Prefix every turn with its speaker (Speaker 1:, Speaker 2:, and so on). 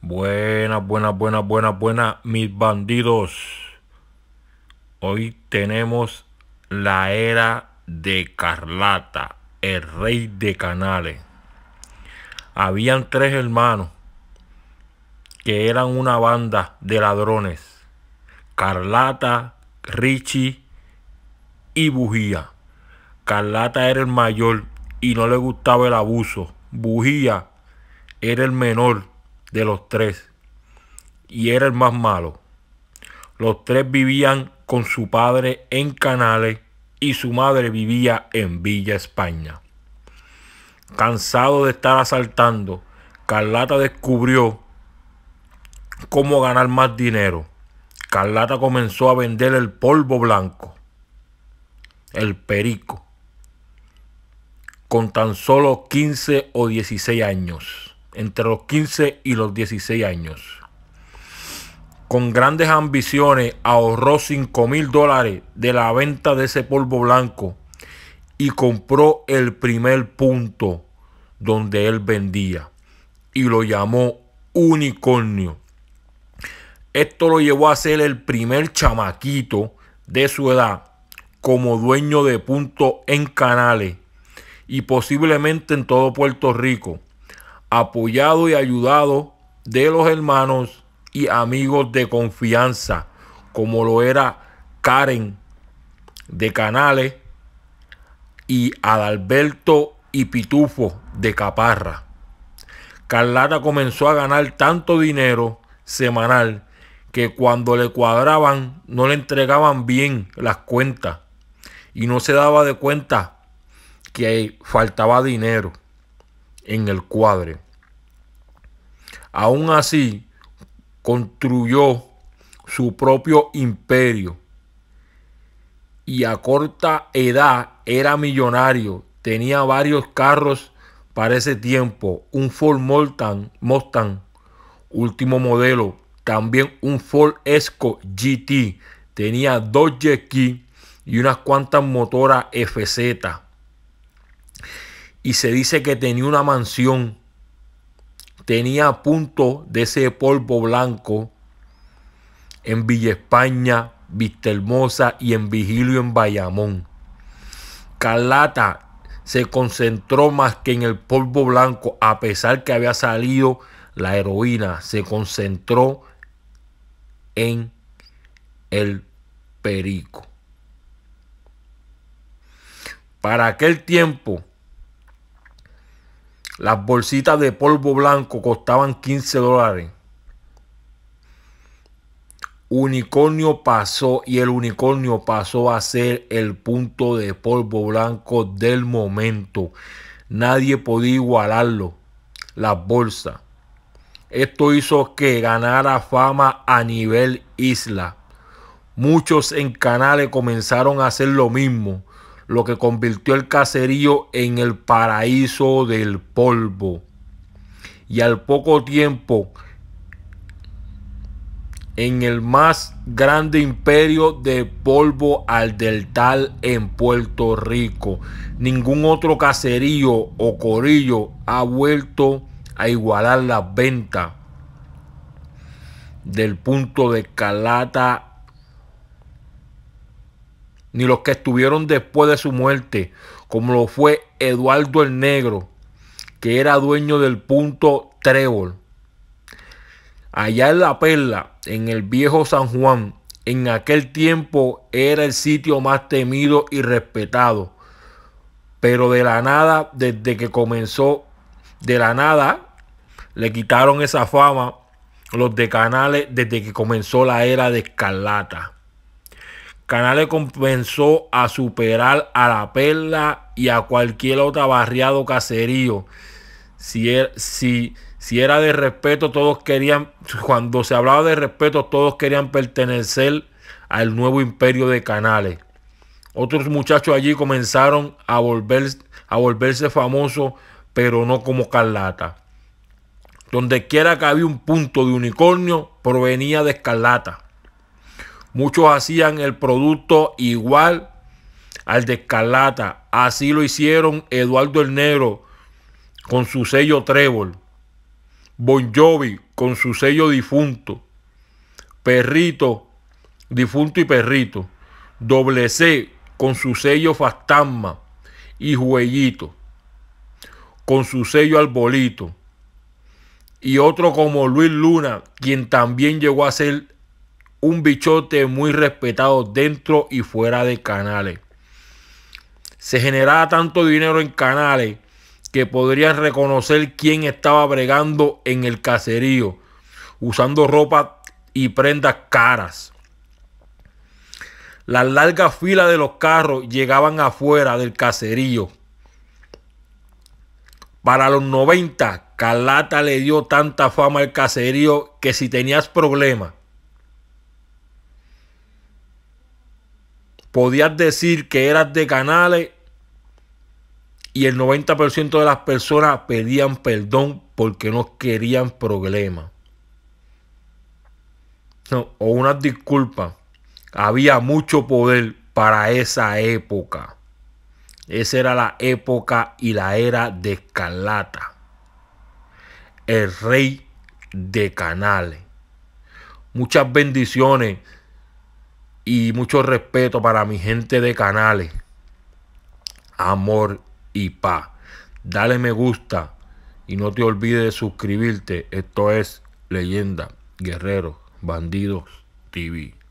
Speaker 1: Buenas, buena, buena, buena, buenas, mis bandidos. Hoy tenemos la era de Carlata, el rey de canales. Habían tres hermanos que eran una banda de ladrones. Carlata, Richie y Bujía. Carlata era el mayor y no le gustaba el abuso. Bujía era el menor de los tres y era el más malo. Los tres vivían con su padre en Canales y su madre vivía en Villa España. Cansado de estar asaltando, Carlata descubrió cómo ganar más dinero. Carlata comenzó a vender el polvo blanco, el perico, con tan solo 15 o 16 años entre los 15 y los 16 años. Con grandes ambiciones ahorró 5 mil dólares de la venta de ese polvo blanco y compró el primer punto donde él vendía y lo llamó unicornio. Esto lo llevó a ser el primer chamaquito de su edad como dueño de punto en canales y posiblemente en todo Puerto Rico apoyado y ayudado de los hermanos y amigos de confianza, como lo era Karen de Canales y Adalberto y Pitufo de Caparra. Carlata comenzó a ganar tanto dinero semanal que cuando le cuadraban no le entregaban bien las cuentas y no se daba de cuenta que faltaba dinero en el cuadro Aún así, construyó su propio imperio y a corta edad era millonario. Tenía varios carros para ese tiempo. Un Ford Mustang, Mustang último modelo. También un Ford Esco GT. Tenía dos jet y unas cuantas motoras FZ y se dice que tenía una mansión. Tenía punto de ese polvo blanco en Villa España, Vista y en Vigilio en Bayamón. Carlata se concentró más que en el polvo blanco, a pesar que había salido la heroína, se concentró en el perico. Para aquel tiempo, las bolsitas de polvo blanco costaban 15 dólares. Unicornio pasó y el unicornio pasó a ser el punto de polvo blanco del momento. Nadie podía igualarlo. Las bolsas. Esto hizo que ganara fama a nivel isla. Muchos en canales comenzaron a hacer lo mismo lo que convirtió el caserío en el paraíso del polvo. Y al poco tiempo, en el más grande imperio de polvo al tal en Puerto Rico. Ningún otro caserío o corillo ha vuelto a igualar la venta del punto de Calata ni los que estuvieron después de su muerte, como lo fue Eduardo el Negro, que era dueño del punto Trébol. Allá en la perla, en el viejo San Juan, en aquel tiempo era el sitio más temido y respetado. Pero de la nada, desde que comenzó, de la nada, le quitaron esa fama los de Canales desde que comenzó la era de Escarlata. Canales comenzó a superar a La Perla y a cualquier otra barriado caserío. Si, er, si, si era de respeto, todos querían, cuando se hablaba de respeto, todos querían pertenecer al nuevo imperio de Canales. Otros muchachos allí comenzaron a, volver, a volverse famosos, pero no como Carlata. Donde quiera que había un punto de unicornio, provenía de Escarlata. Muchos hacían el producto igual al de Escarlata. Así lo hicieron Eduardo el Negro con su sello Trébol. Bon Jovi con su sello difunto. Perrito, difunto y perrito. Doble C con su sello Fastama y Jueguito. Con su sello Arbolito. Y otro como Luis Luna, quien también llegó a ser un bichote muy respetado dentro y fuera de canales. Se generaba tanto dinero en canales que podrían reconocer quién estaba bregando en el caserío, usando ropa y prendas caras. Las largas filas de los carros llegaban afuera del caserío. Para los 90, Calata le dio tanta fama al caserío que si tenías problemas podías decir que eras de canales y el 90% de las personas pedían perdón porque no querían problemas. o una disculpa Había mucho poder para esa época. Esa era la época y la era de Escarlata. El rey de canales. Muchas bendiciones y mucho respeto para mi gente de canales. Amor y paz. Dale me gusta y no te olvides de suscribirte. Esto es Leyenda Guerrero Bandidos TV.